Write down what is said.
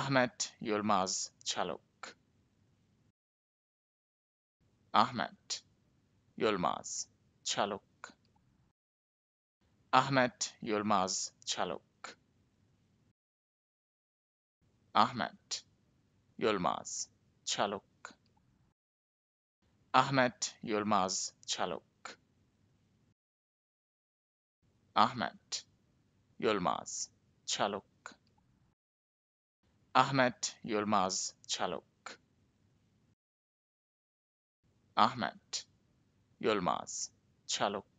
Ahmet Yılmaz Chaluk. Ahmet Yılmaz Chaluk. Ahmet Yılmaz Chaluk. Ahmet Yılmaz Chaluk. Ahmet Yılmaz Chaluk. Ahmet Yılmaz Çalık Ahmet Yılmaz Çaluk. Ahmet Yılmaz Çaluk.